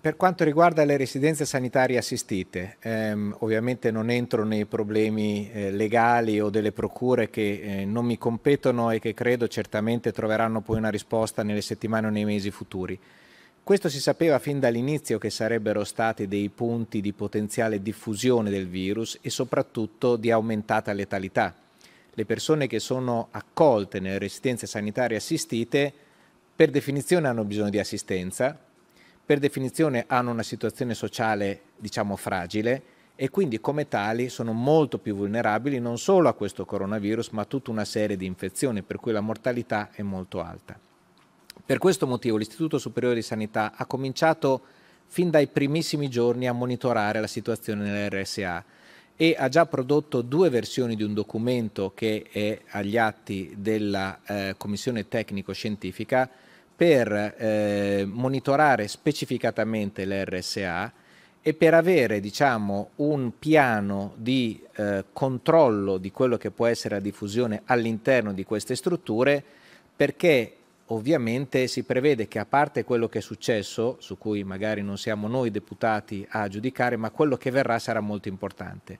Per quanto riguarda le residenze sanitarie assistite, ehm, ovviamente non entro nei problemi eh, legali o delle procure che eh, non mi competono e che credo certamente troveranno poi una risposta nelle settimane o nei mesi futuri. Questo si sapeva fin dall'inizio che sarebbero stati dei punti di potenziale diffusione del virus e soprattutto di aumentata letalità. Le persone che sono accolte nelle residenze sanitarie assistite per definizione hanno bisogno di assistenza, per definizione hanno una situazione sociale diciamo fragile e quindi come tali sono molto più vulnerabili non solo a questo coronavirus ma a tutta una serie di infezioni per cui la mortalità è molto alta. Per questo motivo l'Istituto Superiore di Sanità ha cominciato fin dai primissimi giorni a monitorare la situazione nell'RSA e ha già prodotto due versioni di un documento che è agli atti della eh, Commissione Tecnico-Scientifica per eh, monitorare specificatamente l'RSA e per avere diciamo, un piano di eh, controllo di quello che può essere la diffusione all'interno di queste strutture, perché ovviamente si prevede che a parte quello che è successo, su cui magari non siamo noi deputati a giudicare, ma quello che verrà sarà molto importante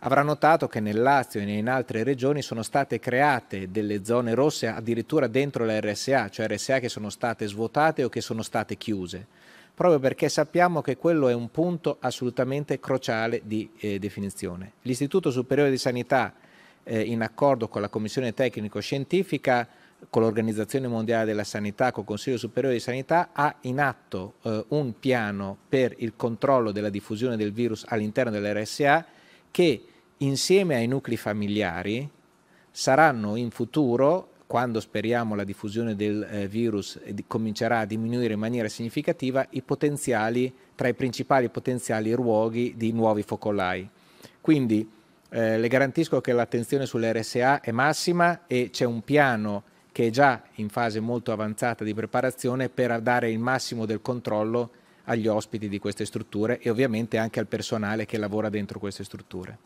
avrà notato che nel Lazio e in altre regioni sono state create delle zone rosse addirittura dentro la RSA, cioè RSA che sono state svuotate o che sono state chiuse, proprio perché sappiamo che quello è un punto assolutamente cruciale di eh, definizione. L'Istituto Superiore di Sanità, eh, in accordo con la Commissione Tecnico-Scientifica, con l'Organizzazione Mondiale della Sanità, con il Consiglio Superiore di Sanità, ha in atto eh, un piano per il controllo della diffusione del virus all'interno dell'RSA che insieme ai nuclei familiari saranno in futuro, quando speriamo la diffusione del eh, virus eh, comincerà a diminuire in maniera significativa, i potenziali, tra i principali potenziali luoghi di nuovi focolai. Quindi eh, le garantisco che l'attenzione sull'RSA è massima e c'è un piano che è già in fase molto avanzata di preparazione per dare il massimo del controllo agli ospiti di queste strutture e ovviamente anche al personale che lavora dentro queste strutture.